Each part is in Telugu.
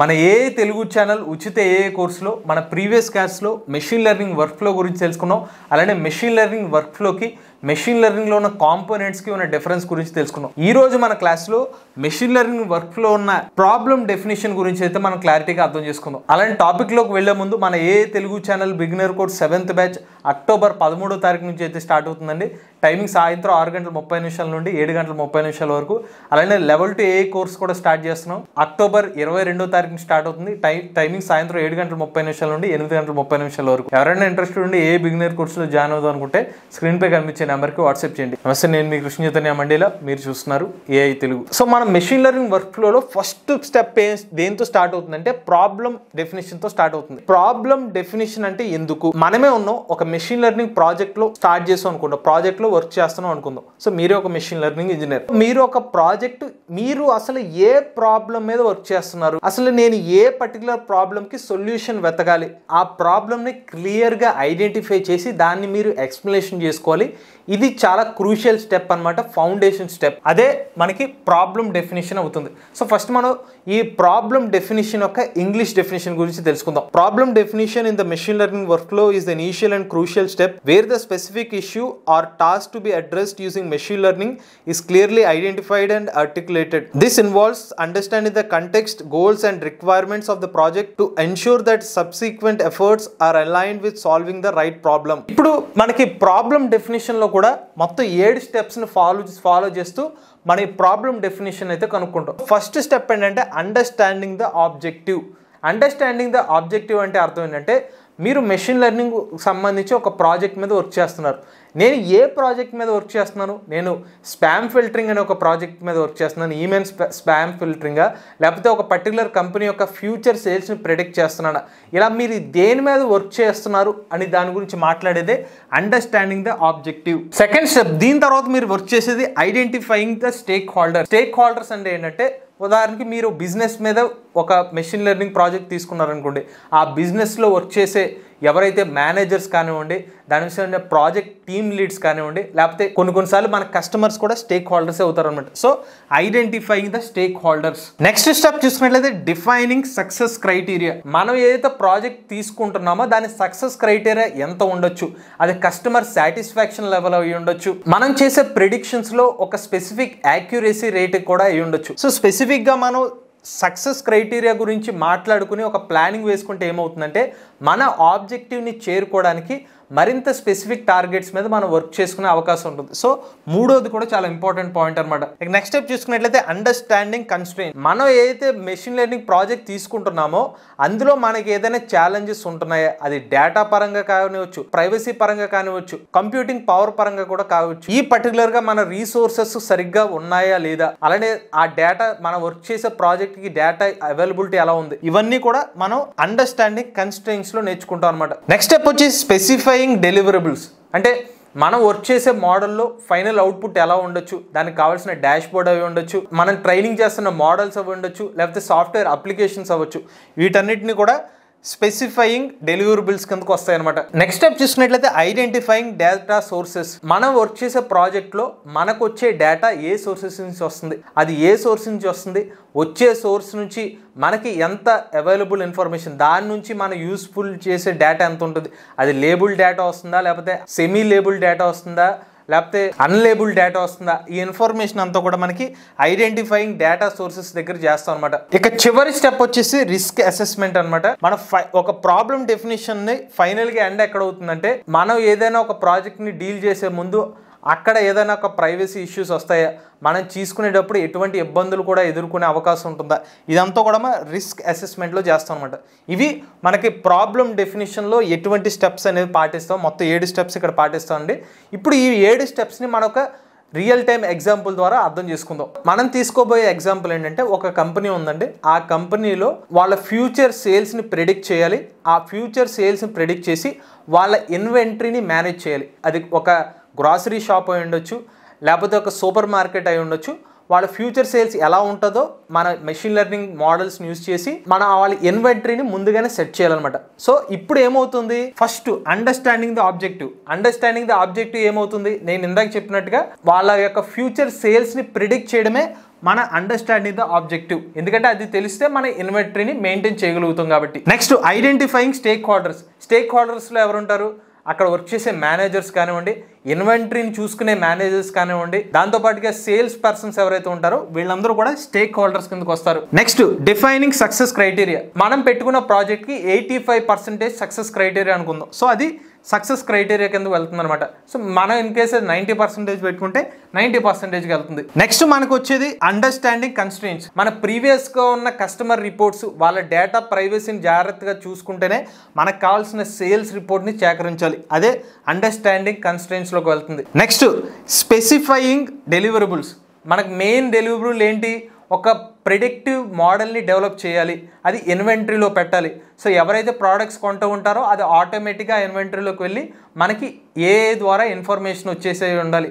మన ఏ తెలుగు ఛానల్ ఉచిత ఏ కోర్సులో మన ప్రీవియస్ క్లాస్లో మెషిన్ లెర్నింగ్ వర్క్ఫ్లో గురించి తెలుసుకున్నాం అలానే మెషిన్ లెర్నింగ్ వర్క్ఫ్లోకి మెషిన్ లెర్నింగ్లో ఉన్న కాంపోనెంట్స్కి ఉన్న డిఫరెన్స్ గురించి తెలుసుకున్నాం ఈరోజు మన క్లాస్లో మెషిన్ లెర్నింగ్ వర్క్లో ఉన్న ప్రాబ్లం డెఫినేషన్ గురించి అయితే మనం క్లారిటీగా అర్థం చేసుకుందాం అలాంటి టాపిక్లోకి వెళ్లే ముందు మన A Telugu channel beginner course seventh batch October పదమూడో తారీఖు నుంచి అయితే స్టార్ట్ అవుతుందండి టైమింగ్ సాయంత్రం ఆరు గంటల ముప్పై నిమిషాల నుండి ఏడు గంటల ముప్పై నిమిషాల వరకు అలానే లెవెల్ టు ఏ కోర్స్ కూడా స్టార్ట్ చేస్తున్నాం అక్టోబర్ ఇరవై రెండో తారీఖు స్టార్ట్ అవుతుంది టై టైమింగ్ సాయంత్రం ఏడు గంటల ముప్పై నిమిషాల నుండి ఎనిమిది గంటల ముప్పై నిమిషాల వరకు ఎవరైనా ఇంట్రెస్ట్ ఉండి ఏ బిగినర్ కోర్సులో జాయిన్ అవుదాం అనుకుంటే స్క్రీన్ పై కనిపించే నెంబర్కి వాట్సాప్ చేయండి నమస్తే నేను మీ కృష్ణ చైతన్య మండేలా మీరు చూస్తున్నారు ఏఐ తెలుగు సో మనం మెషిన్ లెర్నింగ్ వర్క్ ఫ్లోలో ఫస్ట్ స్టెప్ ఏ దేంతో స్టార్ట్ అవుతుందంటే ప్రాబ్లం డెఫినేషన్తో స్టార్ట్ అవుతుంది ప్రాబ్లం డెఫినేషన్ అంటే ఎందుకు మనమే ఉన్నాం ఒక మెషిన్ లెర్నింగ్ ప్రాజెక్ట్లో స్టార్ట్ చేస్తాం అనుకుందాం ప్రాజెక్ట్లో వర్క్ చేస్తున్నాం అనుకుందాం సో మీరే ఒక మెషిన్ లెర్నింగ్ ఇంజనీర్ మీరు ఒక ప్రాజెక్ట్ మీరు అసలు ఏ ప్రాబ్లం మీద వర్క్ చేస్తున్నారు అసలు నేను ఏ పర్టికులర్ ప్రాబ్లంకి సొల్యూషన్ వెతకాలి ఆ ప్రాబ్లమ్ని క్లియర్గా ఐడెంటిఫై చేసి దాన్ని మీరు ఎక్స్ప్లెనేషన్ చేసుకోవాలి ఇది చాలా క్రూషియల్ స్టెప్ అనమాట ఫౌండేషన్ స్టెప్ అదే మనకి ప్రాబ్లం డెఫినేషన్ అవుతుంది సో ఫస్ట్ మనం ఈ ప్రాబ్లం డెఫినేషన్ యొక్క ఇంగ్లీష్ డెఫినేషన్ గురించి తెలుసుకుందాం problem definition in the machine learning work లో is the initial and crucial step where the specific issue or task to be addressed using machine learning is clearly identified and articulated this involves understanding the context goals and requirements of the project to ensure that subsequent efforts are align with solving the right problem. ఇప్పుడు మనకి ప్రాబ్లం లో కూడా మొత్తం ఏడు స్టెప్స్ని ఫాలో ఫాలో చేస్తూ మన ఈ ప్రాబ్లం డెఫినేషన్ అయితే కనుక్కుంటాం ఫస్ట్ స్టెప్ ఏంటంటే understanding the objective understanding the objective అంటే అర్థం ఏంటంటే మీరు మెషిన్ లెర్నింగ్ సంబంధించి ఒక ప్రాజెక్ట్ మీద వర్క్ చేస్తున్నారు నేను ఏ ప్రాజెక్ట్ మీద వర్క్ చేస్తున్నాను నేను స్పామ్ ఫిల్టరింగ్ అనే ఒక ప్రాజెక్ట్ మీద వర్క్ చేస్తున్నాను ఈమెయిల్ స్పామ్ ఫిల్టరింగా లేకపోతే ఒక పర్టికులర్ కంపెనీ యొక్క ఫ్యూచర్ సేల్స్ని ప్రిడిక్ట్ చేస్తున్నానా ఇలా మీరు దేని మీద వర్క్ చేస్తున్నారు అని దాని గురించి మాట్లాడేదే understanding the objective second step దీని తర్వాత మీరు వర్క్ చేసేది identifying the stakeholder stakeholders అంటే ఏంటంటే ఉదాహరణకి మీరు బిజినెస్ మీద ఒక మెషిన్ లెర్నింగ్ ప్రాజెక్ట్ తీసుకున్నారనుకోండి ఆ బిజినెస్లో వర్క్ చేసే ఎవరైతే మేనేజర్స్ కానివ్వండి దాని విషయంలో ప్రాజెక్ట్ టీమ్ లీడ్స్ కానివ్వండి లేకపోతే కొన్ని కొన్నిసార్లు మన కస్టమర్స్ కూడా స్టేక్ హోల్డర్స్ అవుతారు అనమాట so identifying the stakeholders next step చూసుకున్నట్లయితే డిఫైనింగ్ సక్సెస్ క్రైటీరియా మనం ఏదైతే ప్రాజెక్ట్ తీసుకుంటున్నామో దాని సక్సెస్ క్రైటీరియా ఎంత ఉండొచ్చు అది కస్టమర్ సాటిస్ఫాక్షన్ లెవెల్ అయి ఉండొచ్చు మనం చేసే ప్రిడిక్షన్స్లో ఒక స్పెసిఫిక్ యాక్యురసీ రేట్ కూడా అయి ఉండొచ్చు సో స్పెసిఫిక్గా మనం సక్సెస్ క్రైటీరియా గురించి మాట్లాడుకుని ఒక ప్లానింగ్ వేసుకుంటే ఏమవుతుందంటే మన ఆబ్జెక్టివ్ని చేరుకోవడానికి మరింత స్పెసిఫిక్ టార్గెట్స్ మీద మనం వర్క్ చేసుకునే అవకాశం ఉంటుంది సో మూడోది కూడా చాలా ఇంపార్టెంట్ పాయింట్ అనమాట నెక్స్ట్ స్టెప్ చూసుకున్నట్లయితే అండర్స్టాండింగ్ కన్స్ట్రెయిన్ మనం ఏదైతే మెషిన్ లెర్నింగ్ ప్రాజెక్ట్ తీసుకుంటున్నామో అందులో మనకి ఏదైనా ఛాలెంజెస్ ఉంటున్నాయో అది డేటా పరంగా కానివచ్చు ప్రైవసీ పరంగా కానివచ్చు కంప్యూటింగ్ పవర్ పరంగా కూడా కావచ్చు ఈ పర్టికులర్గా మన రీసోర్సెస్ సరిగ్గా ఉన్నాయా లేదా అలానే ఆ డేటా మనం వర్క్ చేసే ప్రాజెక్ట్కి డేటా అవైలబిలిటీ ఎలా ఉంది ఇవన్నీ కూడా మనం అండర్స్టాండింగ్ కన్స్ట్రెయిన్స్ లో నేర్చుకుంటాం అనమాట నెక్స్ట్ స్టెప్ వచ్చి స్పెసిఫై అసైయింగ్ డెలివరబుల్స్ అంటే మనం వర్క్ చేసే మోడల్లో ఫైనల్ అవుట్పుట్ ఎలా ఉండొచ్చు దానికి కావాల్సిన డాష్ బోర్డ్ అవి ఉండొచ్చు మనం ట్రైనింగ్ చేస్తున్న మోడల్స్ అవి ఉండొచ్చు లేకపోతే సాఫ్ట్వేర్ అప్లికేషన్స్ అవ్వచ్చు వీటన్నిటిని కూడా స్పెసిఫైయింగ్ డెలివరబుల్స్ కిందకు వస్తాయి అనమాట నెక్స్ట్ స్టెప్ చూసినట్లయితే ఐడెంటిఫైయింగ్ డేటా సోర్సెస్ మనం వర్క్ చేసే ప్రాజెక్ట్లో మనకు వచ్చే డేటా ఏ సోర్సెస్ నుంచి వస్తుంది అది ఏ సోర్స్ నుంచి వస్తుంది వచ్చే సోర్స్ నుంచి మనకి ఎంత అవైలబుల్ ఇన్ఫర్మేషన్ దాని నుంచి మనం యూస్ఫుల్ చేసే డేటా ఎంత ఉంటుంది అది లేబుల్ డేటా వస్తుందా లేకపోతే సెమీ లేబుల్ డేటా వస్తుందా లేకపోతే అన్లేబుల్ డేటా వస్తుందా ఈ ఇన్ఫర్మేషన్ అంతా కూడా మనకి ఐడెంటిఫైయింగ్ డేటా సోర్సెస్ దగ్గర చేస్తాం అనమాట ఇక చివరి స్టెప్ వచ్చేసి రిస్క్ అసెస్మెంట్ అనమాట మన ఒక ప్రాబ్లం డెఫినేషన్ ని ఫైనల్ గా ఎండ్ ఎక్కడ అవుతుందంటే మనం ఏదైనా ఒక ప్రాజెక్ట్ ని డీల్ చేసే ముందు అక్కడ ఏదైనా ఒక ప్రైవసీ ఇష్యూస్ వస్తాయా మనం తీసుకునేటప్పుడు ఎటువంటి ఇబ్బందులు కూడా ఎదుర్కొనే అవకాశం ఉంటుందా ఇదంతా కూడా మనం రిస్క్ అసెస్మెంట్లో చేస్తాం అనమాట ఇవి మనకి ప్రాబ్లం డెఫినేషన్లో ఎటువంటి స్టెప్స్ అనేది పాటిస్తాం మొత్తం ఏడు స్టెప్స్ ఇక్కడ పాటిస్తామండి ఇప్పుడు ఈ ఏడు స్టెప్స్ని మన ఒక రియల్ టైం ఎగ్జాంపుల్ ద్వారా అర్థం చేసుకుందాం మనం తీసుకోబోయే ఎగ్జాంపుల్ ఏంటంటే ఒక కంపెనీ ఉందండి ఆ కంపెనీలో వాళ్ళ ఫ్యూచర్ సేల్స్ని ప్రెడిక్ట్ చేయాలి ఆ ఫ్యూచర్ సేల్స్ని ప్రెడిక్ట్ చేసి వాళ్ళ ఇన్వెంటరీని మేనేజ్ చేయాలి అది ఒక గ్రాసరీ షాప్ అయి ఉండొచ్చు లేకపోతే ఒక సూపర్ మార్కెట్ అయి ఉండొచ్చు వాళ్ళ ఫ్యూచర్ సేల్స్ ఎలా ఉంటుందో మన మెషిన్ లెర్నింగ్ మోడల్స్ని యూజ్ చేసి మన వాళ్ళ ఇన్వెంటరీని ముందుగానే సెట్ చేయాలన్నమాట సో ఇప్పుడు ఏమవుతుంది first understanding the objective understanding the objective ఏమవుతుంది నేను ఇందాక చెప్పినట్టుగా వాళ్ళ యొక్క ఫ్యూచర్ సేల్స్ని ప్రిడిక్ట్ చేయడమే మన అండర్స్టాండింగ్ ద ఆబ్జెక్టివ్ ఎందుకంటే అది తెలిస్తే మన ఇన్వెంటరీని మెయింటైన్ చేయగలుగుతాం కాబట్టి నెక్స్ట్ ఐడెంటిఫైయింగ్ స్టేక్ హోల్డర్స్ స్టేక్ హోల్డర్స్లో ఎవరుంటారు అక్కడ వర్క్ చేసే మేనేజర్స్ కానివ్వండి ఇన్వెంటరీని చూసుకునే మేనేజర్స్ కానివ్వండి దాంతోపాటుగా సేల్స్ పర్సన్స్ ఎవరైతే ఉంటారో వీళ్ళందరూ కూడా స్టేక్ హోల్డర్స్ కిందకు వస్తారు నెక్స్ట్ డిఫైనింగ్ సక్సెస్ క్రైటీరియా మనం పెట్టుకున్న ప్రాజెక్ట్కి eighty five percentage success criteria అనుకుందాం సో అది సక్సెస్ క్రైటీరియా కింద వెళ్తుందనమాట సో మనం ఇన్ కేసు నైన్టీ పర్సెంటేజ్ పెట్టుకుంటే నైన్టీ పర్సెంటేజ్కి వెళ్తుంది నెక్స్ట్ మనకు వచ్చేది అండర్స్టాండింగ్ కన్స్టెంట్స్ మన ప్రీవియస్గా ఉన్న కస్టమర్ రిపోర్ట్స్ వాళ్ళ డేటా ప్రైవసీని జాగ్రత్తగా చూసుకుంటేనే మనకు కావాల్సిన సేల్స్ రిపోర్ట్ని సేకరించాలి అదే అండర్స్టాండింగ్ లోకి వెళ్తుంది నెక్స్ట్ స్పెసిఫైయింగ్ డెలివరబుల్స్ మనకు మెయిన్ డెలివరబుల్ ఏంటి ఒక ప్రిడిక్టివ్ మోడల్ని డెవలప్ చేయాలి అది ఇన్వెంటరీలో పెట్టాలి సో ఎవరైతే ప్రోడక్ట్స్ కొంటూ ఉంటారో అది ఆటోమేటిక్గా ఇన్వెంటరీలోకి వెళ్ళి మనకి ఏ ద్వారా ఇన్ఫర్మేషన్ వచ్చేసే ఉండాలి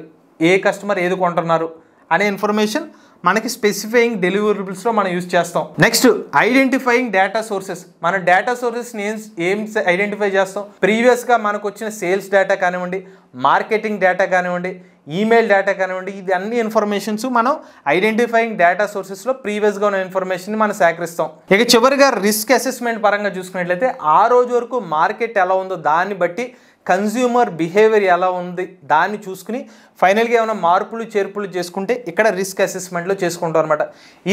ఏ కస్టమర్ ఏది కొంటున్నారు అనే ఇన్ఫర్మేషన్ మనకి స్పెసిఫైయింగ్ డెలివరబుల్స్లో మనం యూజ్ చేస్తాం నెక్స్ట్ ఐడెంటిఫైయింగ్ డేటా సోర్సెస్ మన డేటా సోర్సెస్ని ఏం ఏం ఐడెంటిఫై చేస్తాం ప్రీవియస్గా మనకు వచ్చిన సేల్స్ డేటా కానివ్వండి మార్కెటింగ్ డేటా కానివ్వండి ఈమెయిల్ డేటా కానివ్వండి ఇది అన్ని ఇన్ఫర్మేషన్స్ మనం ఐడెంటిఫైయింగ్ డేటా సోర్సెస్లో ప్రీవియస్గా ఉన్న ఇన్ఫర్మేషన్ని మనం సేకరిస్తాం ఇక చివరిగా రిస్క్ అసెస్మెంట్ పరంగా చూసుకున్నట్లయితే ఆ రోజు వరకు మార్కెట్ ఎలా ఉందో దాన్ని బట్టి కన్జ్యూమర్ బిహేవియర్ ఎలా ఉంది దాన్ని చూసుకుని ఫైనల్గా ఏమైనా మార్పులు చేర్పులు చేసుకుంటే ఇక్కడ రిస్క్ అసెస్మెంట్లో చేసుకుంటాం అనమాట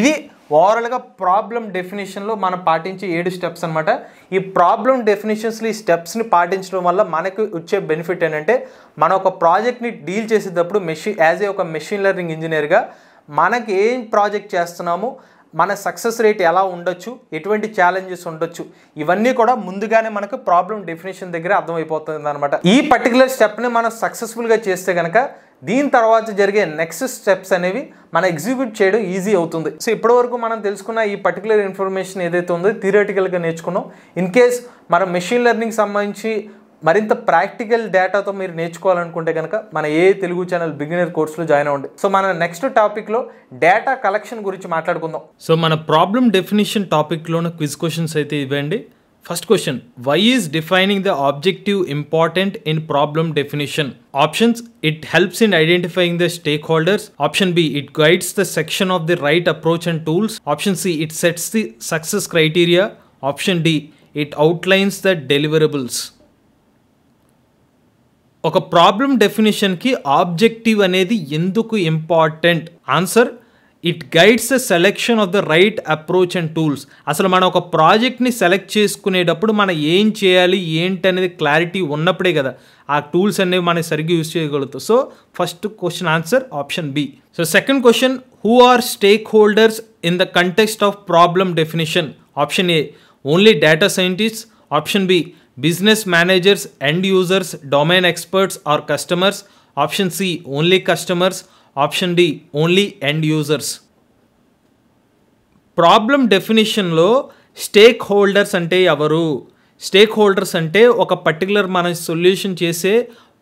ఇది ఓవరాల్గా ప్రాబ్లం డెఫినేషన్లో మనం పాటించే ఏడు స్టెప్స్ అనమాట ఈ ప్రాబ్లం డెఫినేషన్స్లో ఈ స్టెప్స్ని పాటించడం వల్ల మనకు వచ్చే బెనిఫిట్ ఏంటంటే మనం ఒక ప్రాజెక్ట్ని డీల్ చేసేటప్పుడు మెషిన్ యాజ్ ఏ ఒక మెషిన్ లెర్నింగ్ ఇంజనీర్గా మనకి ఏం ప్రాజెక్ట్ చేస్తున్నాము మన సక్సెస్ రేట్ ఎలా ఉండొచ్చు ఎటువంటి ఛాలెంజెస్ ఉండొచ్చు ఇవన్నీ కూడా ముందుగానే మనకు ప్రాబ్లం డెఫినేషన్ దగ్గర అర్థమైపోతుంది అనమాట ఈ పర్టికులర్ స్టెప్ని మనం సక్సెస్ఫుల్గా చేస్తే కనుక దీని తర్వాత జరిగే నెక్స్ట్ స్టెప్స్ అనేవి మనం ఎగ్జిక్యూట్ చేయడం ఈజీ అవుతుంది సో ఇప్పటివరకు మనం తెలుసుకున్న ఈ పర్టికులర్ ఇన్ఫర్మేషన్ ఏదైతే ఉందో థిరటికల్గా నేర్చుకున్నాం ఇన్ కేస్ మనం మెషిన్ లెర్నింగ్ సంబంధించి మరింత ప్రాక్టికల్ డేటాతో మీరు నేర్చుకోవాలనుకుంటే కనుక మన ఏ తెలుగు ఛానల్ బిగినర్ కోర్సులో జాయిన్ అవ్వండి సో మన నెక్స్ట్ టాపిక్లో డేటా కలెక్షన్ గురించి మాట్లాడుకుందాం సో మన ప్రాబ్లం డెఫినేషన్ టాపిక్లోనే క్విజ్ క్వశ్చన్స్ అయితే ఇవ్వండి first question why is defining the objective important in problem definition options it helps in identifying the stakeholders option B it guides the section of the right approach and tools option C it sets the success criteria option D it outlines the deliverables ఒక ప్రాబ్లం డెఫినేషన్కి ఆబ్జెక్టివ్ అనేది ఎందుకు important answer it guides the selection of the right approach and tools అసలు మనం ఒక ప్రాజెక్ట్ని సెలెక్ట్ చేసుకునేటప్పుడు మనం ఏం చేయాలి ఏంటి అనేది క్లారిటీ ఉన్నప్పుడే కదా ఆ టూల్స్ అనేవి మనం సరిగ్గా యూజ్ చేయగలుగుతాం so first question answer option B so second question who are stakeholders in the context of problem definition option A only data scientist option B business managers end users domain experts or customers option C only customers option D only end users problem డెఫినేషన్లో స్టేక్ హోల్డర్స్ అంటే ఎవరు స్టేక్ హోల్డర్స్ అంటే ఒక పర్టికులర్ మన సొల్యూషన్ చేసే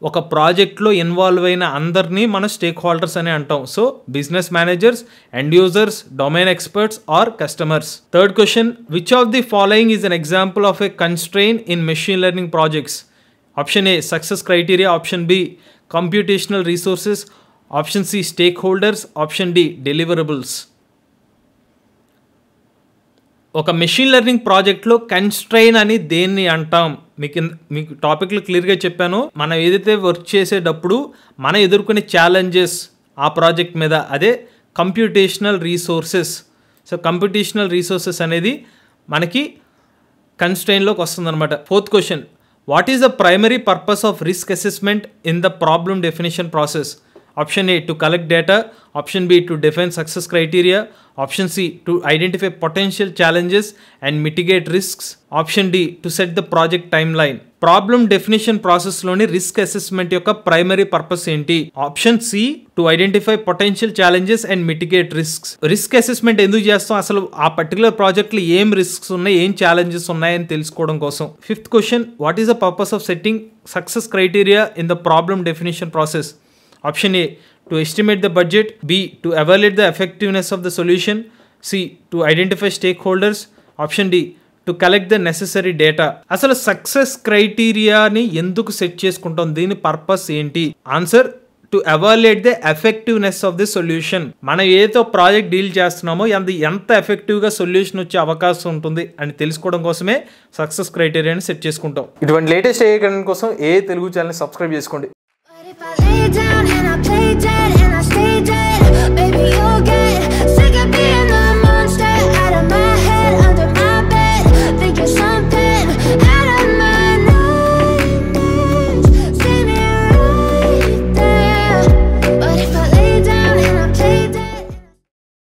ఒక ప్రాజెక్ట్లో ఇన్వాల్వ్ అయిన అందరినీ మనం స్టేక్ హోల్డర్స్ అని అంటాం so business managers end users domain experts or customers third question which of the following is an example of a constraint in machine learning projects option A success criteria option B computational resources option C stakeholders option D deliverables ఒక మెషిన్ లెర్నింగ్ ప్రాజెక్ట్లో కన్స్ట్రైన్ అని దేన్ని అంటాం మీకు మీకు టాపిక్లు క్లియర్గా చెప్పాను మనం ఏదైతే వర్క్ చేసేటప్పుడు మనం ఎదుర్కొనే ఛాలెంజెస్ ఆ ప్రాజెక్ట్ మీద అదే computational resources so computational resources అనేది మనకి కన్స్ట్రైన్లోకి వస్తుందన్నమాట fourth question what is the primary purpose of risk assessment in the problem definition process option A to collect data option B to defence success criteria option C to identify potential challenges and mitigate risks option D to set the project timeline problem definition ప్రాసెస్లోని రిస్క్ అసెస్మెంట్ యొక్క ప్రైమరీ పర్పస్ ఏంటి option C to identify potential challenges and mitigate risks risk assessment ఎందుకు చేస్తాం అసలు ఆ పర్టికులర్ ప్రాజెక్ట్లో ఏం రిస్క్స్ ఉన్నాయి ఏం ఛాలెంజెస్ ఉన్నాయని తెలుసుకోవడం కోసం fifth question what is the purpose of setting success criteria in the problem definition process option A to estimate the budget B to to the effectiveness of the solution C to identify stakeholders option D to collect the necessary data అసలు సక్సెస్ క్రైటీరియాని ఎందుకు సెట్ చేసుకుంటాం దీని పర్పస్ ఏంటి answer to evaluate the effectiveness of the solution మనం ఏదో ప్రాజెక్ట్ డీల్ చేస్తున్నామో అంత ఎంత ఎఫెక్టివ్గా సొల్యూషన్ వచ్చే అవకాశం ఉంటుంది అని తెలుసుకోవడం కోసమే సక్సెస్ క్రైటీరియాని సెట్ చేసుకుంటాం ఇటువంటి లేటెస్ట్ ఏ కోసం ఏ తెలుగు ఛానల్ సబ్స్క్రైబ్ చేసుకోండి